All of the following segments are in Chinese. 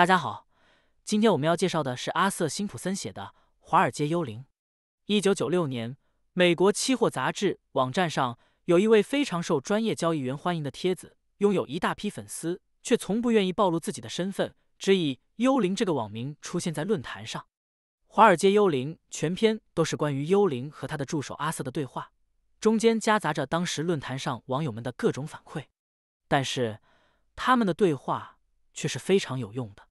大家好，今天我们要介绍的是阿瑟·辛普森写的《华尔街幽灵》。一九九六年，美国期货杂志网站上有一位非常受专业交易员欢迎的帖子，拥有一大批粉丝，却从不愿意暴露自己的身份，只以“幽灵”这个网名出现在论坛上。《华尔街幽灵》全篇都是关于幽灵和他的助手阿瑟的对话，中间夹杂着当时论坛上网友们的各种反馈，但是他们的对话却是非常有用的。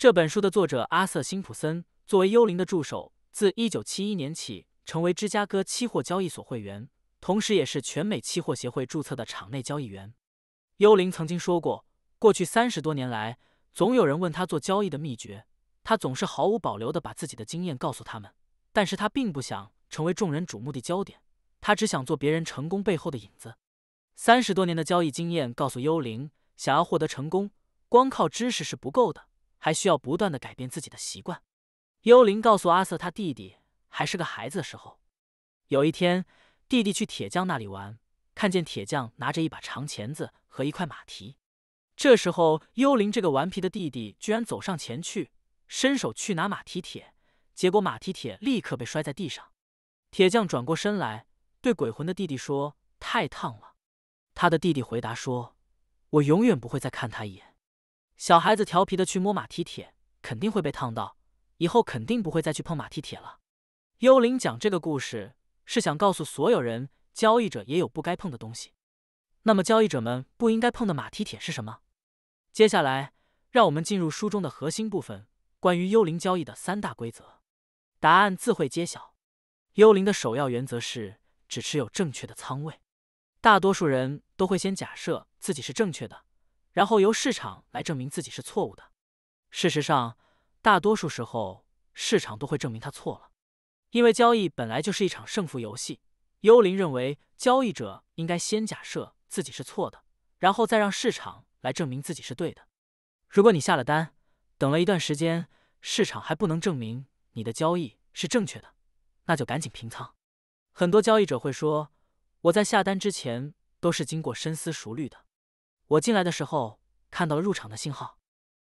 这本书的作者阿瑟·辛普森作为幽灵的助手，自1971年起成为芝加哥期货交易所会员，同时也是全美期货协会注册的场内交易员。幽灵曾经说过，过去三十多年来，总有人问他做交易的秘诀，他总是毫无保留地把自己的经验告诉他们。但是他并不想成为众人瞩目的焦点，他只想做别人成功背后的影子。三十多年的交易经验告诉幽灵，想要获得成功，光靠知识是不够的。还需要不断的改变自己的习惯。幽灵告诉阿瑟，他弟弟还是个孩子的时候，有一天，弟弟去铁匠那里玩，看见铁匠拿着一把长钳子和一块马蹄。这时候，幽灵这个顽皮的弟弟居然走上前去，伸手去拿马蹄铁，结果马蹄铁立刻被摔在地上。铁匠转过身来，对鬼魂的弟弟说：“太烫了。”他的弟弟回答说：“我永远不会再看他一眼。”小孩子调皮的去摸马蹄铁，肯定会被烫到，以后肯定不会再去碰马蹄铁了。幽灵讲这个故事，是想告诉所有人，交易者也有不该碰的东西。那么，交易者们不应该碰的马蹄铁是什么？接下来，让我们进入书中的核心部分，关于幽灵交易的三大规则，答案自会揭晓。幽灵的首要原则是只持有正确的仓位。大多数人都会先假设自己是正确的。然后由市场来证明自己是错误的。事实上，大多数时候市场都会证明他错了，因为交易本来就是一场胜负游戏。幽灵认为，交易者应该先假设自己是错的，然后再让市场来证明自己是对的。如果你下了单，等了一段时间，市场还不能证明你的交易是正确的，那就赶紧平仓。很多交易者会说：“我在下单之前都是经过深思熟虑的。”我进来的时候看到了入场的信号。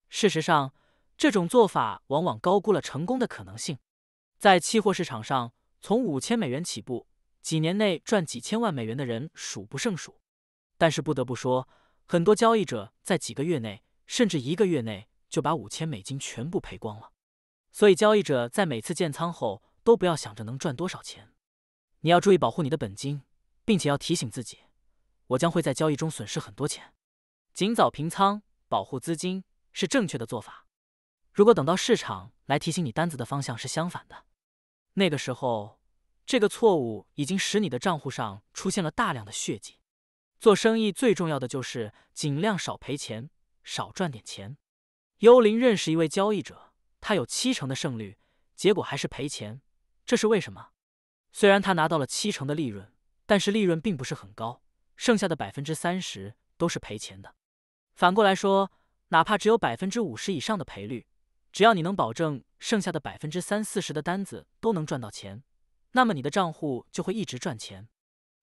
事实上，这种做法往往高估了成功的可能性。在期货市场上，从五千美元起步，几年内赚几千万美元的人数不胜数。但是不得不说，很多交易者在几个月内，甚至一个月内就把五千美金全部赔光了。所以，交易者在每次建仓后，都不要想着能赚多少钱。你要注意保护你的本金，并且要提醒自己，我将会在交易中损失很多钱。尽早平仓，保护资金是正确的做法。如果等到市场来提醒你单子的方向是相反的，那个时候，这个错误已经使你的账户上出现了大量的血迹。做生意最重要的就是尽量少赔钱，少赚点钱。幽灵认识一位交易者，他有七成的胜率，结果还是赔钱，这是为什么？虽然他拿到了七成的利润，但是利润并不是很高，剩下的百分之三十都是赔钱的。反过来说，哪怕只有百分之五十以上的赔率，只要你能保证剩下的百分之三四十的单子都能赚到钱，那么你的账户就会一直赚钱。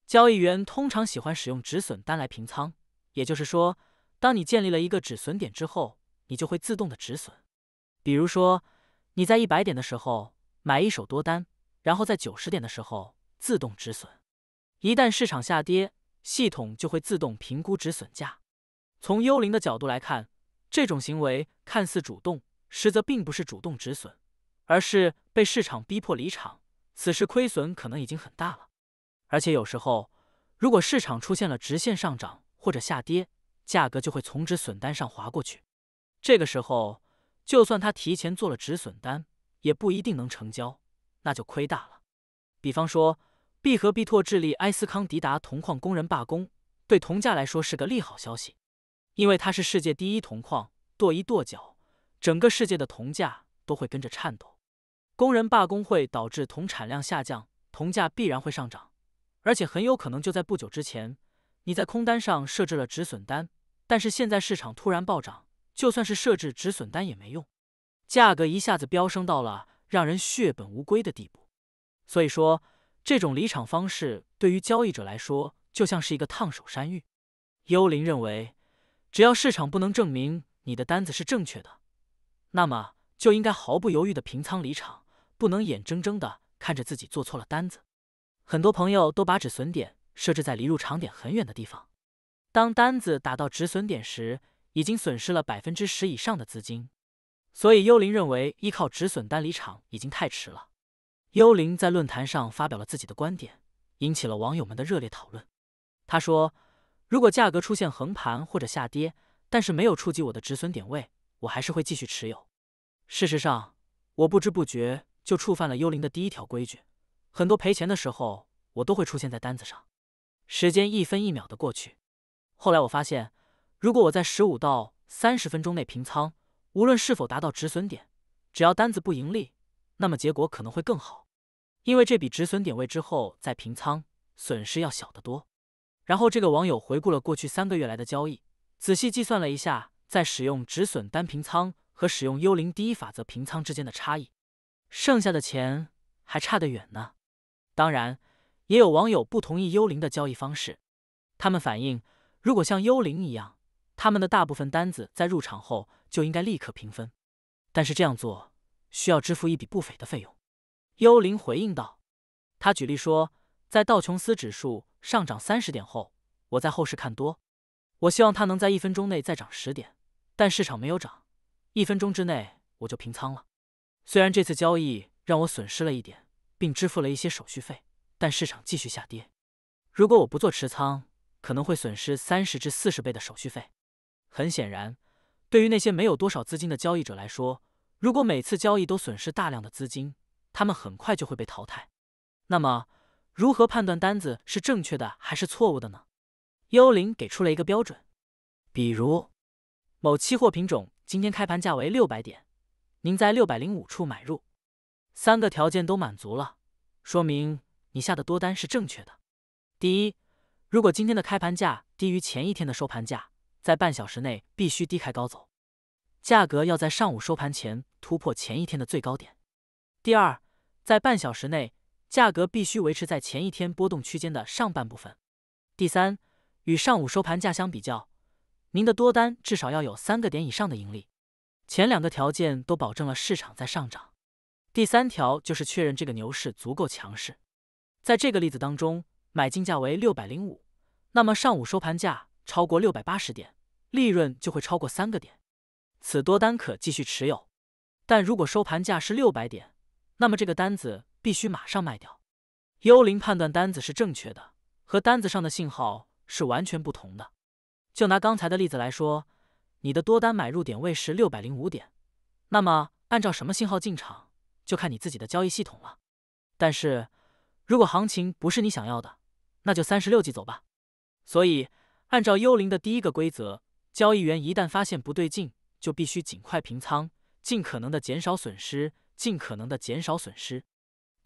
交易员通常喜欢使用止损单来平仓，也就是说，当你建立了一个止损点之后，你就会自动的止损。比如说，你在一百点的时候买一手多单，然后在九十点的时候自动止损。一旦市场下跌，系统就会自动评估止损价。从幽灵的角度来看，这种行为看似主动，实则并不是主动止损，而是被市场逼迫离场。此时亏损可能已经很大了。而且有时候，如果市场出现了直线上涨或者下跌，价格就会从止损单上划过去。这个时候，就算他提前做了止损单，也不一定能成交，那就亏大了。比方说，必和必拓智利埃斯康迪达铜矿工人罢工，对铜价来说是个利好消息。因为它是世界第一铜矿，跺一跺脚，整个世界的铜价都会跟着颤抖。工人罢工会导致铜产量下降，铜价必然会上涨，而且很有可能就在不久之前，你在空单上设置了止损单，但是现在市场突然暴涨，就算是设置止损单也没用，价格一下子飙升到了让人血本无归的地步。所以说，这种离场方式对于交易者来说就像是一个烫手山芋。幽灵认为。只要市场不能证明你的单子是正确的，那么就应该毫不犹豫的平仓离场，不能眼睁睁的看着自己做错了单子。很多朋友都把止损点设置在离入场点很远的地方，当单子打到止损点时，已经损失了百分之十以上的资金。所以幽灵认为，依靠止损单离场已经太迟了。幽灵在论坛上发表了自己的观点，引起了网友们的热烈讨论。他说。如果价格出现横盘或者下跌，但是没有触及我的止损点位，我还是会继续持有。事实上，我不知不觉就触犯了幽灵的第一条规矩。很多赔钱的时候，我都会出现在单子上。时间一分一秒的过去。后来我发现，如果我在十五到三十分钟内平仓，无论是否达到止损点，只要单子不盈利，那么结果可能会更好，因为这笔止损点位之后再平仓损失要小得多。然后这个网友回顾了过去三个月来的交易，仔细计算了一下，在使用止损单平仓和使用幽灵第一法则平仓之间的差异，剩下的钱还差得远呢。当然，也有网友不同意幽灵的交易方式，他们反映，如果像幽灵一样，他们的大部分单子在入场后就应该立刻平分，但是这样做需要支付一笔不菲的费用。幽灵回应道，他举例说，在道琼斯指数。上涨三十点后，我在后市看多，我希望它能在一分钟内再涨十点，但市场没有涨，一分钟之内我就平仓了。虽然这次交易让我损失了一点，并支付了一些手续费，但市场继续下跌。如果我不做持仓，可能会损失三十至四十倍的手续费。很显然，对于那些没有多少资金的交易者来说，如果每次交易都损失大量的资金，他们很快就会被淘汰。那么，如何判断单子是正确的还是错误的呢？幽灵给出了一个标准，比如某期货品种今天开盘价为六百点，您在六百零五处买入，三个条件都满足了，说明你下的多单是正确的。第一，如果今天的开盘价低于前一天的收盘价，在半小时内必须低开高走，价格要在上午收盘前突破前一天的最高点。第二，在半小时内。价格必须维持在前一天波动区间的上半部分。第三，与上午收盘价相比较，您的多单至少要有三个点以上的盈利。前两个条件都保证了市场在上涨。第三条就是确认这个牛市足够强势。在这个例子当中，买进价为六百零五，那么上午收盘价超过六百八十点，利润就会超过三个点，此多单可继续持有。但如果收盘价是六百点，那么这个单子。必须马上卖掉。幽灵判断单子是正确的，和单子上的信号是完全不同的。就拿刚才的例子来说，你的多单买入点位是六百零五点，那么按照什么信号进场，就看你自己的交易系统了。但是，如果行情不是你想要的，那就三十六计走吧。所以，按照幽灵的第一个规则，交易员一旦发现不对劲，就必须尽快平仓，尽可能的减少损失，尽可能的减少损失。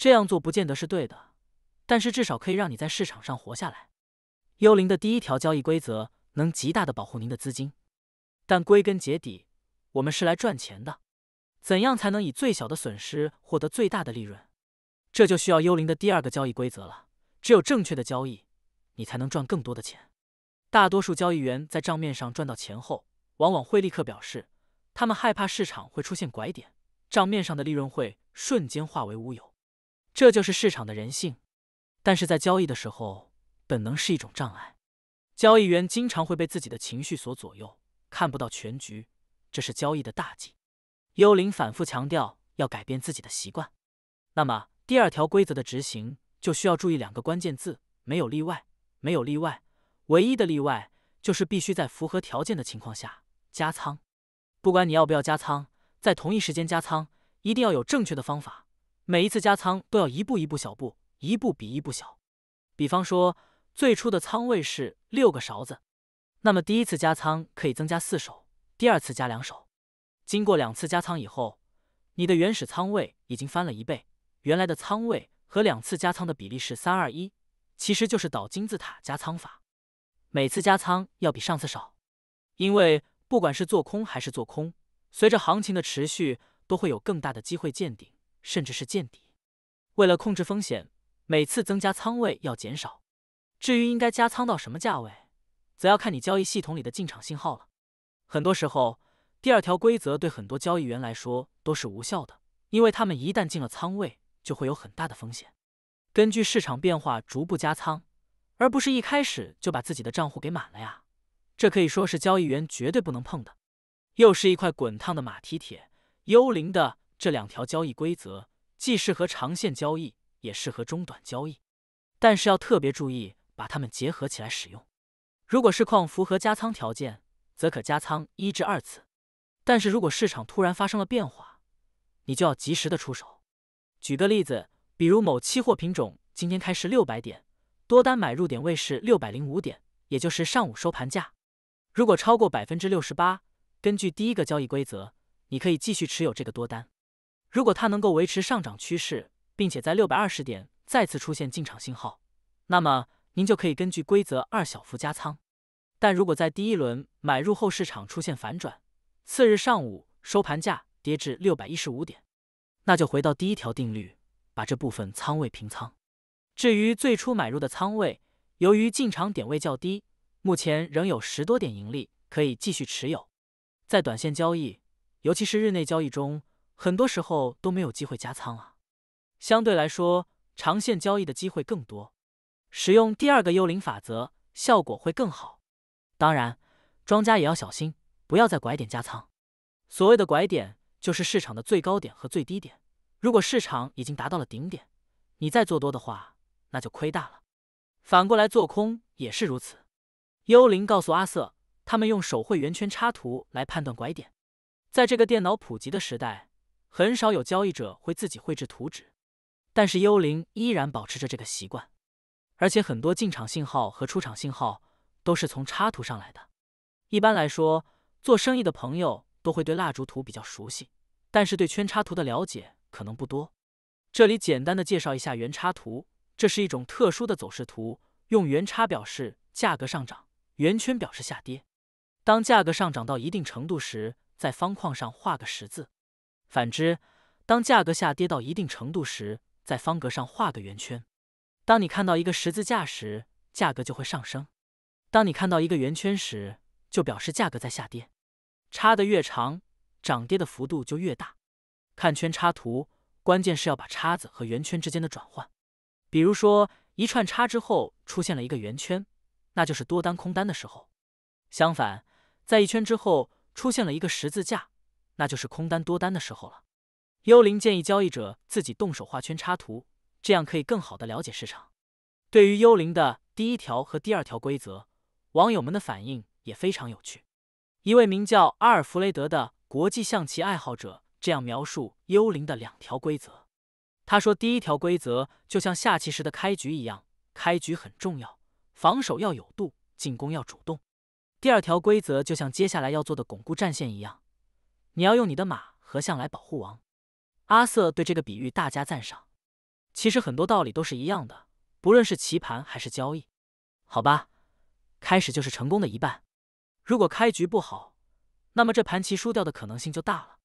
这样做不见得是对的，但是至少可以让你在市场上活下来。幽灵的第一条交易规则能极大的保护您的资金，但归根结底，我们是来赚钱的。怎样才能以最小的损失获得最大的利润？这就需要幽灵的第二个交易规则了。只有正确的交易，你才能赚更多的钱。大多数交易员在账面上赚到钱后，往往会立刻表示，他们害怕市场会出现拐点，账面上的利润会瞬间化为乌有。这就是市场的人性，但是在交易的时候，本能是一种障碍。交易员经常会被自己的情绪所左右，看不到全局，这是交易的大忌。幽灵反复强调要改变自己的习惯。那么，第二条规则的执行就需要注意两个关键字：没有例外，没有例外。唯一的例外就是必须在符合条件的情况下加仓。不管你要不要加仓，在同一时间加仓，一定要有正确的方法。每一次加仓都要一步一步小步，一步比一步小。比方说，最初的仓位是六个勺子，那么第一次加仓可以增加四手，第二次加两手。经过两次加仓以后，你的原始仓位已经翻了一倍。原来的仓位和两次加仓的比例是三二一，其实就是倒金字塔加仓法。每次加仓要比上次少，因为不管是做空还是做空，随着行情的持续，都会有更大的机会见顶。甚至是见底。为了控制风险，每次增加仓位要减少。至于应该加仓到什么价位，则要看你交易系统里的进场信号了。很多时候，第二条规则对很多交易员来说都是无效的，因为他们一旦进了仓位，就会有很大的风险。根据市场变化逐步加仓，而不是一开始就把自己的账户给满了呀。这可以说是交易员绝对不能碰的。又是一块滚烫的马蹄铁，幽灵的。这两条交易规则既适合长线交易，也适合中短交易，但是要特别注意把它们结合起来使用。如果市况符合加仓条件，则可加仓一至二次；但是如果市场突然发生了变化，你就要及时的出手。举个例子，比如某期货品种今天开市六百点，多单买入点位是六百零五点，也就是上午收盘价。如果超过百分之六十八，根据第一个交易规则，你可以继续持有这个多单。如果它能够维持上涨趋势，并且在六百二十点再次出现进场信号，那么您就可以根据规则二小幅加仓。但如果在第一轮买入后市场出现反转，次日上午收盘价跌至六百一十五点，那就回到第一条定律，把这部分仓位平仓。至于最初买入的仓位，由于进场点位较低，目前仍有十多点盈利，可以继续持有。在短线交易，尤其是日内交易中。很多时候都没有机会加仓啊，相对来说，长线交易的机会更多，使用第二个幽灵法则效果会更好。当然，庄家也要小心，不要在拐点加仓。所谓的拐点就是市场的最高点和最低点。如果市场已经达到了顶点，你再做多的话，那就亏大了。反过来做空也是如此。幽灵告诉阿瑟，他们用手绘圆圈插图来判断拐点。在这个电脑普及的时代。很少有交易者会自己绘制图纸，但是幽灵依然保持着这个习惯。而且很多进场信号和出场信号都是从插图上来的。一般来说，做生意的朋友都会对蜡烛图比较熟悉，但是对圈插图的了解可能不多。这里简单的介绍一下圆插图，这是一种特殊的走势图，用圆叉表示价格上涨，圆圈表示下跌。当价格上涨到一定程度时，在方框上画个十字。反之，当价格下跌到一定程度时，在方格上画个圆圈。当你看到一个十字架时，价格就会上升；当你看到一个圆圈时，就表示价格在下跌。插的越长，涨跌的幅度就越大。看圈插图，关键是要把叉子和圆圈之间的转换。比如说，一串叉之后出现了一个圆圈，那就是多单空单的时候；相反，在一圈之后出现了一个十字架。那就是空单多单的时候了。幽灵建议交易者自己动手画圈插图，这样可以更好的了解市场。对于幽灵的第一条和第二条规则，网友们的反应也非常有趣。一位名叫阿尔弗雷德的国际象棋爱好者这样描述幽灵的两条规则。他说，第一条规则就像下棋时的开局一样，开局很重要，防守要有度，进攻要主动。第二条规则就像接下来要做的巩固战线一样。你要用你的马和象来保护王。阿瑟对这个比喻大加赞赏。其实很多道理都是一样的，不论是棋盘还是交易。好吧，开始就是成功的一半。如果开局不好，那么这盘棋输掉的可能性就大了。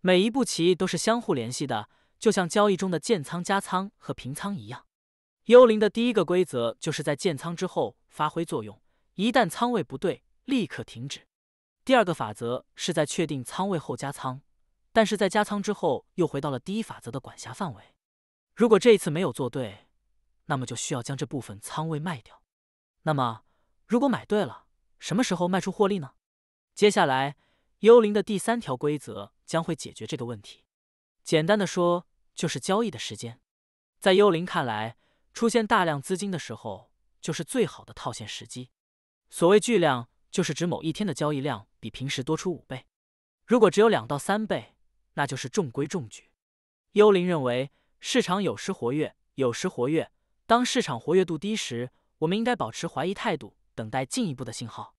每一步棋都是相互联系的，就像交易中的建仓、加仓和平仓一样。幽灵的第一个规则就是在建仓之后发挥作用。一旦仓位不对，立刻停止。第二个法则是在确定仓位后加仓，但是在加仓之后又回到了第一法则的管辖范围。如果这一次没有做对，那么就需要将这部分仓位卖掉。那么，如果买对了，什么时候卖出获利呢？接下来，幽灵的第三条规则将会解决这个问题。简单的说，就是交易的时间。在幽灵看来，出现大量资金的时候，就是最好的套现时机。所谓巨量。就是指某一天的交易量比平时多出五倍，如果只有两到三倍，那就是中规中矩。幽灵认为，市场有时活跃，有时活跃。当市场活跃度低时，我们应该保持怀疑态度，等待进一步的信号；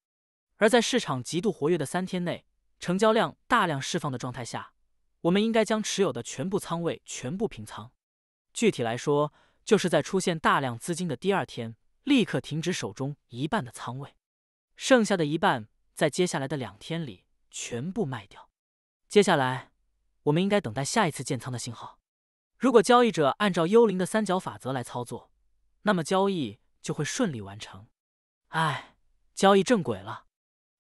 而在市场极度活跃的三天内，成交量大量释放的状态下，我们应该将持有的全部仓位全部平仓。具体来说，就是在出现大量资金的第二天，立刻停止手中一半的仓位。剩下的一半，在接下来的两天里全部卖掉。接下来，我们应该等待下一次建仓的信号。如果交易者按照幽灵的三角法则来操作，那么交易就会顺利完成。哎，交易正轨了。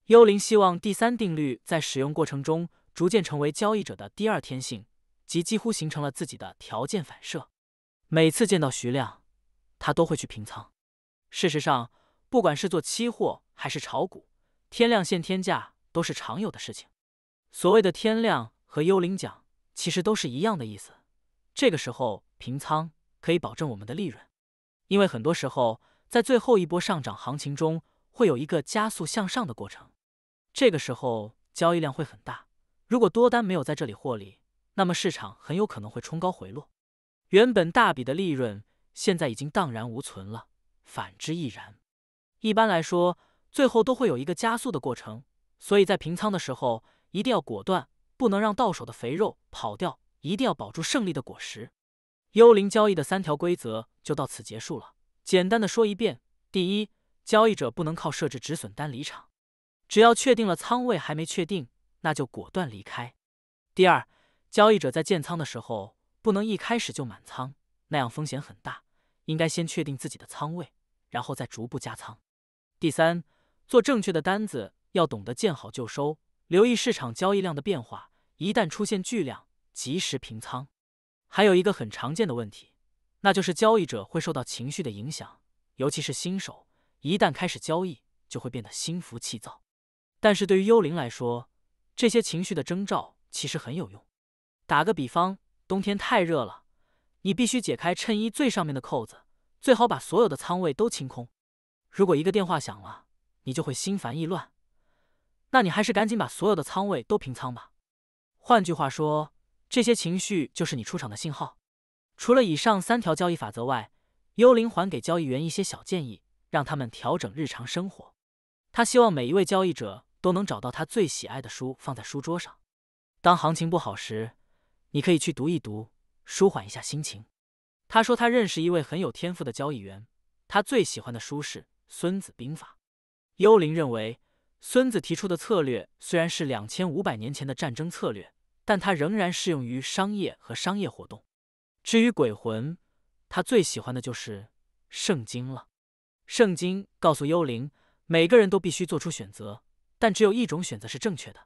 幽灵希望第三定律在使用过程中逐渐成为交易者的第二天性，即几乎形成了自己的条件反射。每次见到徐亮，他都会去平仓。事实上，不管是做期货，还是炒股，天量限天价都是常有的事情。所谓的天量和幽灵奖，其实都是一样的意思。这个时候平仓可以保证我们的利润，因为很多时候在最后一波上涨行情中，会有一个加速向上的过程。这个时候交易量会很大，如果多单没有在这里获利，那么市场很有可能会冲高回落，原本大笔的利润现在已经荡然无存了。反之亦然。一般来说。最后都会有一个加速的过程，所以在平仓的时候一定要果断，不能让到手的肥肉跑掉，一定要保住胜利的果实。幽灵交易的三条规则就到此结束了。简单的说一遍：第一，交易者不能靠设置止损单离场，只要确定了仓位还没确定，那就果断离开；第二，交易者在建仓的时候不能一开始就满仓，那样风险很大，应该先确定自己的仓位，然后再逐步加仓；第三。做正确的单子要懂得见好就收，留意市场交易量的变化，一旦出现巨量，及时平仓。还有一个很常见的问题，那就是交易者会受到情绪的影响，尤其是新手，一旦开始交易就会变得心浮气躁。但是对于幽灵来说，这些情绪的征兆其实很有用。打个比方，冬天太热了，你必须解开衬衣最上面的扣子，最好把所有的仓位都清空。如果一个电话响了，你就会心烦意乱，那你还是赶紧把所有的仓位都平仓吧。换句话说，这些情绪就是你出场的信号。除了以上三条交易法则外，幽灵还给交易员一些小建议，让他们调整日常生活。他希望每一位交易者都能找到他最喜爱的书放在书桌上。当行情不好时，你可以去读一读，舒缓一下心情。他说他认识一位很有天赋的交易员，他最喜欢的书是《孙子兵法》。幽灵认为，孙子提出的策略虽然是两千五百年前的战争策略，但它仍然适用于商业和商业活动。至于鬼魂，他最喜欢的就是《圣经》了。《圣经》告诉幽灵，每个人都必须做出选择，但只有一种选择是正确的。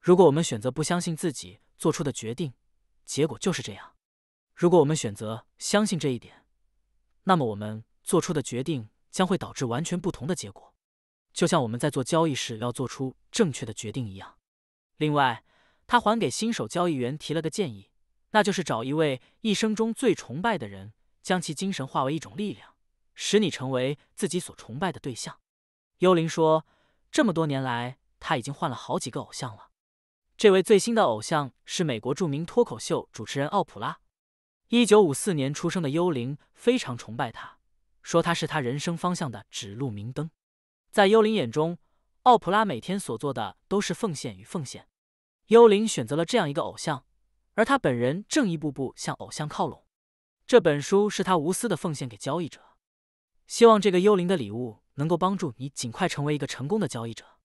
如果我们选择不相信自己做出的决定，结果就是这样；如果我们选择相信这一点，那么我们做出的决定将会导致完全不同的结果。就像我们在做交易时要做出正确的决定一样。另外，他还给新手交易员提了个建议，那就是找一位一生中最崇拜的人，将其精神化为一种力量，使你成为自己所崇拜的对象。幽灵说，这么多年来他已经换了好几个偶像了。这位最新的偶像，是美国著名脱口秀主持人奥普拉。一九五四年出生的幽灵非常崇拜他，说他是他人生方向的指路明灯。在幽灵眼中，奥普拉每天所做的都是奉献与奉献。幽灵选择了这样一个偶像，而他本人正一步步向偶像靠拢。这本书是他无私的奉献给交易者，希望这个幽灵的礼物能够帮助你尽快成为一个成功的交易者。